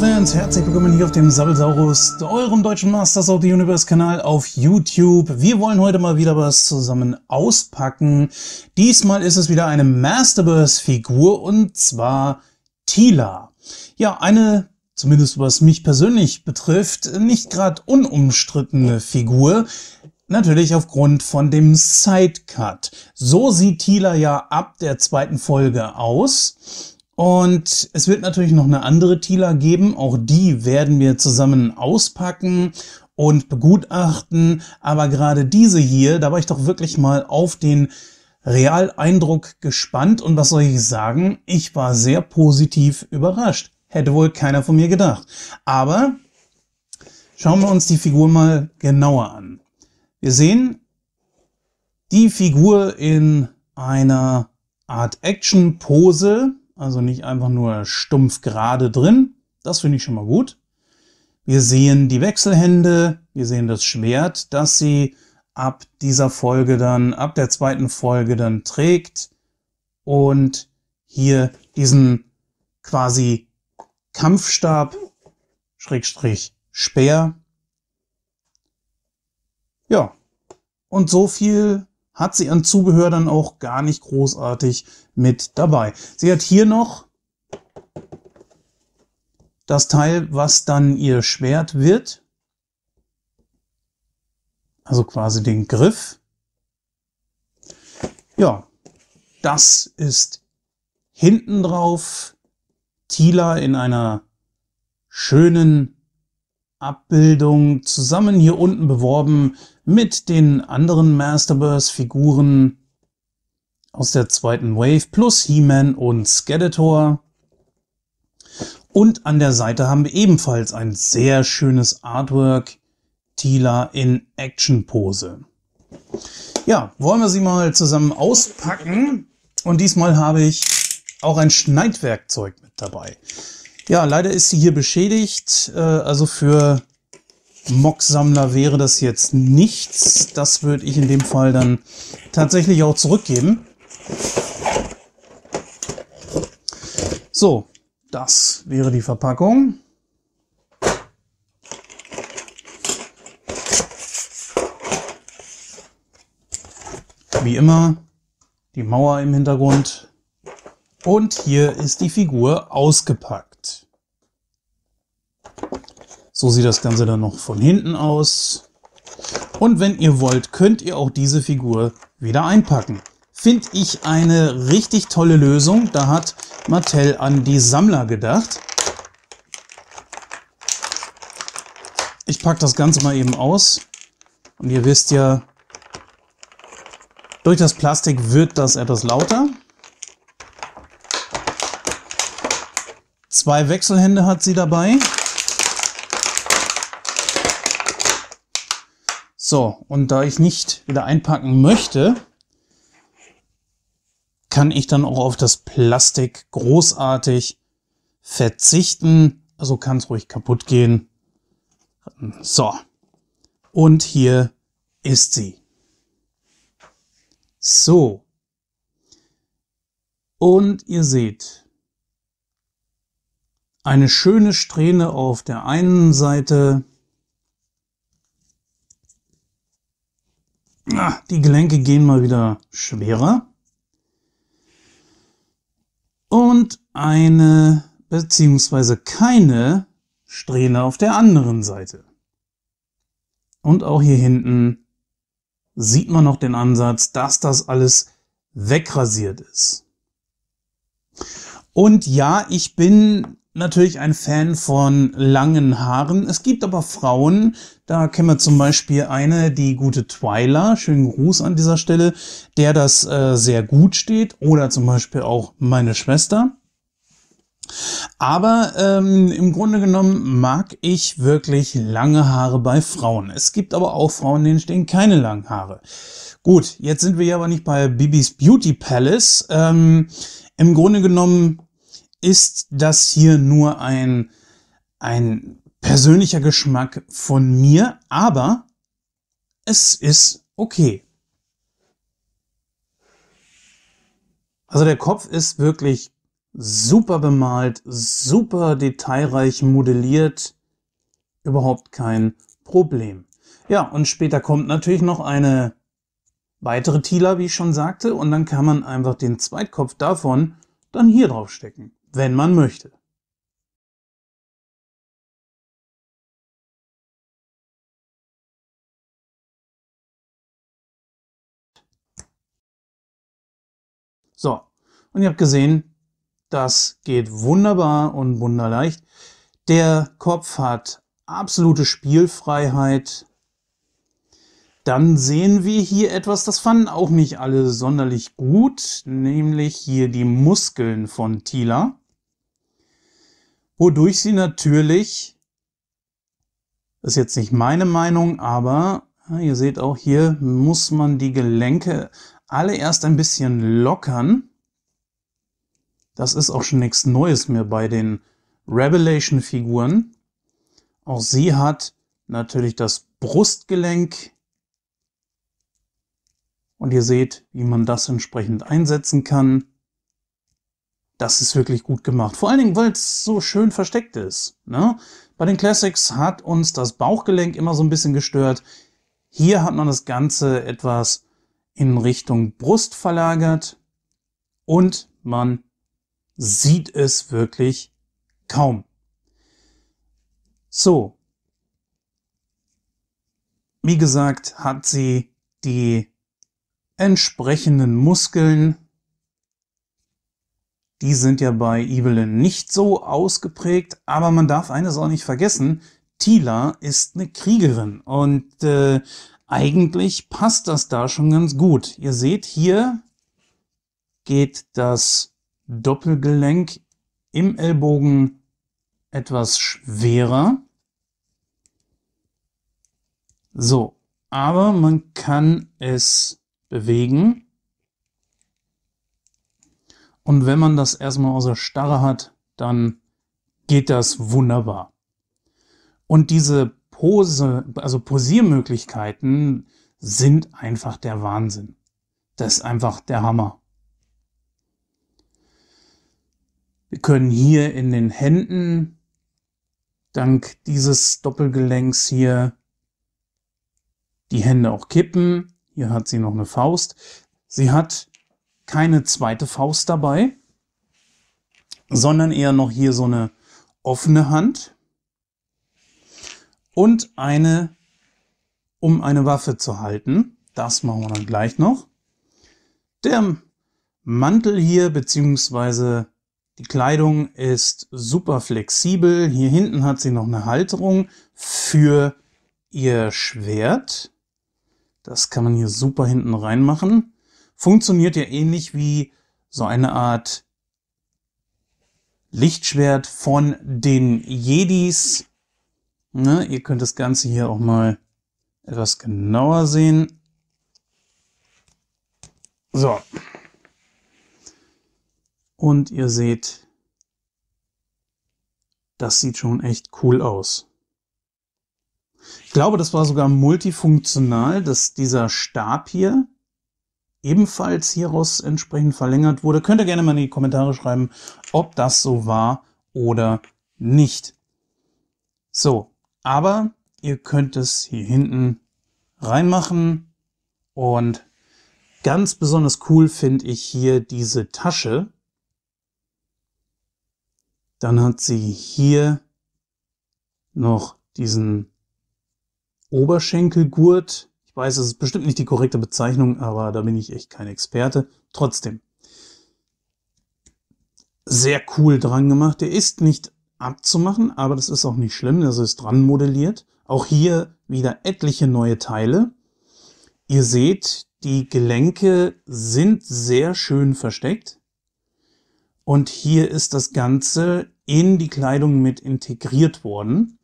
Fans, herzlich willkommen hier auf dem Sabbelsaurus, eurem deutschen Masters of the Universe Kanal auf YouTube. Wir wollen heute mal wieder was zusammen auspacken. Diesmal ist es wieder eine Masterverse Figur und zwar Tila. Ja, eine, zumindest was mich persönlich betrifft, nicht gerade unumstrittene Figur. Natürlich aufgrund von dem Sidecut. So sieht Tila ja ab der zweiten Folge aus. Und es wird natürlich noch eine andere Tila geben. Auch die werden wir zusammen auspacken und begutachten. Aber gerade diese hier, da war ich doch wirklich mal auf den Realeindruck gespannt. Und was soll ich sagen? Ich war sehr positiv überrascht. Hätte wohl keiner von mir gedacht. Aber schauen wir uns die Figur mal genauer an. Wir sehen die Figur in einer Art Action-Pose also nicht einfach nur stumpf gerade drin. Das finde ich schon mal gut. Wir sehen die Wechselhände, wir sehen das Schwert, das sie ab dieser Folge dann, ab der zweiten Folge dann trägt. Und hier diesen quasi Kampfstab, Schrägstrich Speer. Ja, und so viel hat sie an Zubehör dann auch gar nicht großartig mit dabei. Sie hat hier noch das Teil, was dann ihr Schwert wird. Also quasi den Griff. Ja, das ist hinten drauf. Tila in einer schönen Abbildung zusammen hier unten beworben mit den anderen Masterverse-Figuren aus der zweiten Wave plus He-Man und Skeletor. Und an der Seite haben wir ebenfalls ein sehr schönes Artwork, Tila in Action-Pose. Ja, wollen wir sie mal zusammen auspacken. Und diesmal habe ich auch ein Schneidwerkzeug mit dabei. Ja, leider ist sie hier beschädigt. Äh, also für Mock-Sammler wäre das jetzt nichts. Das würde ich in dem Fall dann tatsächlich auch zurückgeben. So, das wäre die Verpackung. Wie immer die Mauer im Hintergrund. Und hier ist die Figur ausgepackt. So sieht das Ganze dann noch von hinten aus. Und wenn ihr wollt, könnt ihr auch diese Figur wieder einpacken. Finde ich eine richtig tolle Lösung. Da hat Mattel an die Sammler gedacht. Ich packe das Ganze mal eben aus. Und ihr wisst ja, durch das Plastik wird das etwas lauter. Zwei Wechselhände hat sie dabei. So, und da ich nicht wieder einpacken möchte, kann ich dann auch auf das Plastik großartig verzichten. Also kann es ruhig kaputt gehen. So, und hier ist sie. So. Und ihr seht, eine schöne Strähne auf der einen Seite, Na, die Gelenke gehen mal wieder schwerer. Und eine beziehungsweise keine Strähne auf der anderen Seite. Und auch hier hinten sieht man noch den Ansatz, dass das alles wegrasiert ist. Und ja, ich bin natürlich ein Fan von langen Haaren. Es gibt aber Frauen, da kennen wir zum Beispiel eine, die gute Twyla, schönen Gruß an dieser Stelle, der das äh, sehr gut steht. Oder zum Beispiel auch meine Schwester. Aber ähm, im Grunde genommen mag ich wirklich lange Haare bei Frauen. Es gibt aber auch Frauen, denen stehen keine langen Haare. Gut, jetzt sind wir ja aber nicht bei Bibis Beauty Palace. Ähm, Im Grunde genommen ist das hier nur ein, ein persönlicher Geschmack von mir, aber es ist okay. Also der Kopf ist wirklich super bemalt, super detailreich modelliert, überhaupt kein Problem. Ja, und später kommt natürlich noch eine weitere Tila, wie ich schon sagte, und dann kann man einfach den Zweitkopf davon dann hier drauf stecken wenn man möchte So, und ihr habt gesehen, das geht wunderbar und wunderleicht. Der Kopf hat absolute Spielfreiheit. Dann sehen wir hier etwas, das fanden auch nicht alle sonderlich gut, nämlich hier die Muskeln von Tila wodurch sie natürlich, das ist jetzt nicht meine Meinung, aber ihr seht auch hier, muss man die Gelenke alle erst ein bisschen lockern. Das ist auch schon nichts Neues mehr bei den Revelation-Figuren. Auch sie hat natürlich das Brustgelenk. Und ihr seht, wie man das entsprechend einsetzen kann das ist wirklich gut gemacht. Vor allen Dingen, weil es so schön versteckt ist. Ne? Bei den Classics hat uns das Bauchgelenk immer so ein bisschen gestört. Hier hat man das Ganze etwas in Richtung Brust verlagert und man sieht es wirklich kaum. So. Wie gesagt, hat sie die entsprechenden Muskeln die sind ja bei Evelyn nicht so ausgeprägt, aber man darf eines auch nicht vergessen, Tila ist eine Kriegerin und äh, eigentlich passt das da schon ganz gut. Ihr seht, hier geht das Doppelgelenk im Ellbogen etwas schwerer. So, aber man kann es bewegen. Und wenn man das erstmal außer Starre hat, dann geht das wunderbar. Und diese Pose, also Posiermöglichkeiten sind einfach der Wahnsinn. Das ist einfach der Hammer. Wir können hier in den Händen dank dieses Doppelgelenks hier die Hände auch kippen. Hier hat sie noch eine Faust. Sie hat keine zweite Faust dabei, sondern eher noch hier so eine offene Hand und eine, um eine Waffe zu halten. Das machen wir dann gleich noch. Der Mantel hier, beziehungsweise die Kleidung ist super flexibel. Hier hinten hat sie noch eine Halterung für ihr Schwert. Das kann man hier super hinten reinmachen funktioniert ja ähnlich wie so eine Art Lichtschwert von den Jedis. Ne, ihr könnt das Ganze hier auch mal etwas genauer sehen. So. Und ihr seht, das sieht schon echt cool aus. Ich glaube, das war sogar multifunktional, dass dieser Stab hier, ebenfalls hieraus entsprechend verlängert wurde. Könnt ihr gerne mal in die Kommentare schreiben, ob das so war oder nicht. So, aber ihr könnt es hier hinten reinmachen und ganz besonders cool finde ich hier diese Tasche. Dann hat sie hier noch diesen Oberschenkelgurt ich weiß, es ist bestimmt nicht die korrekte Bezeichnung, aber da bin ich echt kein Experte. Trotzdem. Sehr cool dran gemacht. Der ist nicht abzumachen, aber das ist auch nicht schlimm. Das ist dran modelliert. Auch hier wieder etliche neue Teile. Ihr seht, die Gelenke sind sehr schön versteckt. Und hier ist das Ganze in die Kleidung mit integriert worden.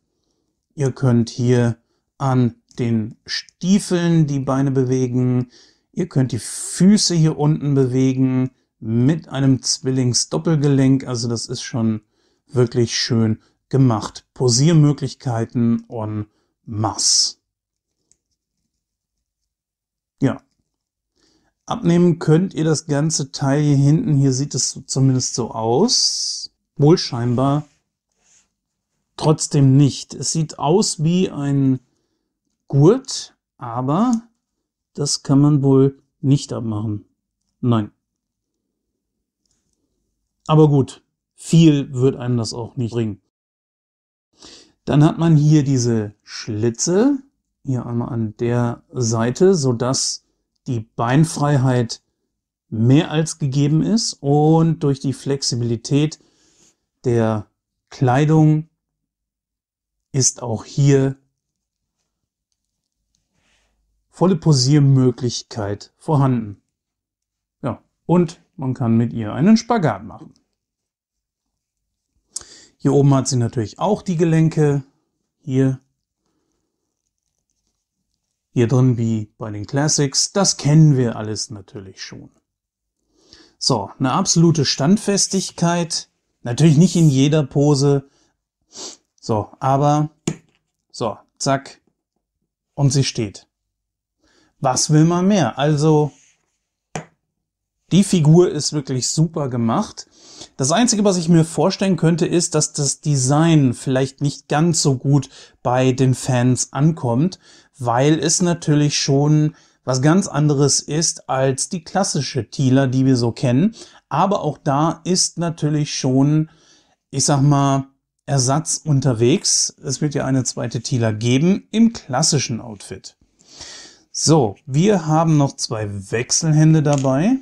Ihr könnt hier an den Stiefeln die Beine bewegen. Ihr könnt die Füße hier unten bewegen mit einem Zwillingsdoppelgelenk. Also das ist schon wirklich schön gemacht. Posiermöglichkeiten on Mass. Ja. Abnehmen könnt ihr das ganze Teil hier hinten. Hier sieht es zumindest so aus. Wohl scheinbar trotzdem nicht. Es sieht aus wie ein gut, aber das kann man wohl nicht abmachen. Nein. Aber gut, viel wird einem das auch nicht bringen. Dann hat man hier diese Schlitze, hier einmal an der Seite, sodass die Beinfreiheit mehr als gegeben ist und durch die Flexibilität der Kleidung ist auch hier volle Posiermöglichkeit vorhanden. Ja, und man kann mit ihr einen Spagat machen. Hier oben hat sie natürlich auch die Gelenke. Hier. Hier drin wie bei den Classics. Das kennen wir alles natürlich schon. So, eine absolute Standfestigkeit. Natürlich nicht in jeder Pose. So, aber so, zack. Und sie steht was will man mehr? Also die Figur ist wirklich super gemacht. Das Einzige, was ich mir vorstellen könnte, ist, dass das Design vielleicht nicht ganz so gut bei den Fans ankommt, weil es natürlich schon was ganz anderes ist als die klassische Thieler, die wir so kennen. Aber auch da ist natürlich schon, ich sag mal, Ersatz unterwegs. Es wird ja eine zweite Thieler geben im klassischen Outfit. So, wir haben noch zwei Wechselhände dabei.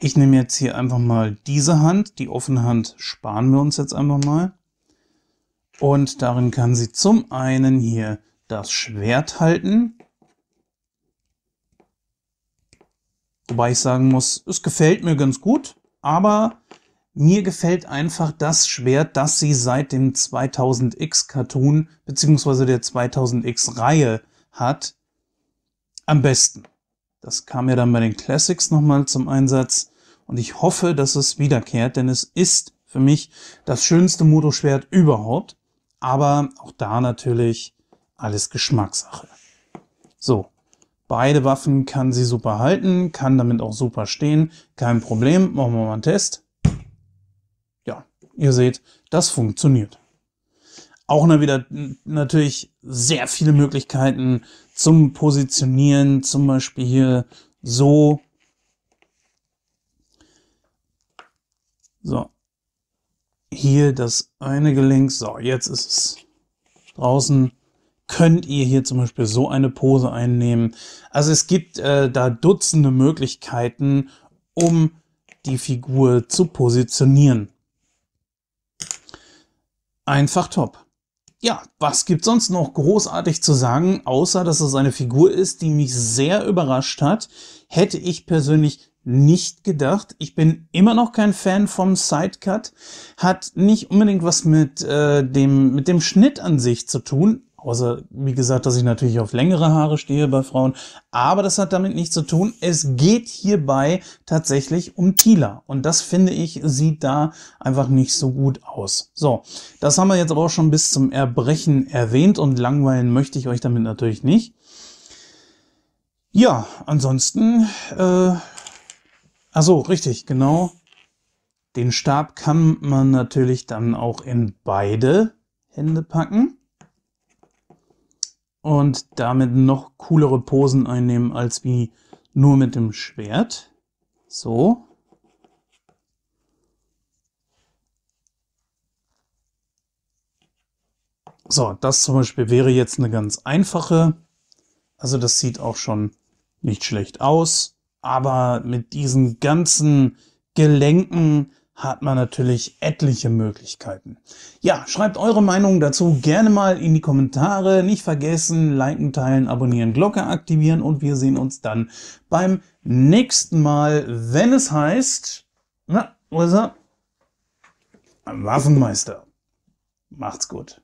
Ich nehme jetzt hier einfach mal diese Hand. Die offene Hand sparen wir uns jetzt einfach mal. Und darin kann sie zum einen hier das Schwert halten. Wobei ich sagen muss, es gefällt mir ganz gut. Aber mir gefällt einfach das Schwert, das sie seit dem 2000X-Cartoon bzw. der 2000X-Reihe hat, am besten. Das kam ja dann bei den Classics nochmal zum Einsatz und ich hoffe, dass es wiederkehrt, denn es ist für mich das schönste Motoschwert überhaupt. Aber auch da natürlich alles Geschmackssache. So, beide Waffen kann sie super halten, kann damit auch super stehen. Kein Problem, machen wir mal einen Test. Ja, ihr seht, das funktioniert auch noch wieder natürlich sehr viele Möglichkeiten zum Positionieren, zum Beispiel hier so. So. Hier das eine Gelenk. So, jetzt ist es draußen. Könnt ihr hier zum Beispiel so eine Pose einnehmen. Also es gibt äh, da Dutzende Möglichkeiten, um die Figur zu positionieren. Einfach top ja, was gibt sonst noch großartig zu sagen, außer dass es eine Figur ist, die mich sehr überrascht hat. Hätte ich persönlich nicht gedacht. Ich bin immer noch kein Fan vom Sidecut. Hat nicht unbedingt was mit, äh, dem, mit dem Schnitt an sich zu tun. Außer, wie gesagt, dass ich natürlich auf längere Haare stehe bei Frauen. Aber das hat damit nichts zu tun. Es geht hierbei tatsächlich um Tila. Und das, finde ich, sieht da einfach nicht so gut aus. So, das haben wir jetzt aber auch schon bis zum Erbrechen erwähnt. Und langweilen möchte ich euch damit natürlich nicht. Ja, ansonsten, äh, also richtig, genau. Den Stab kann man natürlich dann auch in beide Hände packen und damit noch coolere Posen einnehmen als wie nur mit dem Schwert. So. So, das zum Beispiel wäre jetzt eine ganz einfache. Also das sieht auch schon nicht schlecht aus. Aber mit diesen ganzen Gelenken, hat man natürlich etliche Möglichkeiten. Ja, schreibt eure Meinung dazu gerne mal in die Kommentare. Nicht vergessen, liken, teilen, abonnieren, Glocke aktivieren und wir sehen uns dann beim nächsten Mal, wenn es heißt, na, wo ist er? Waffenmeister. Macht's gut.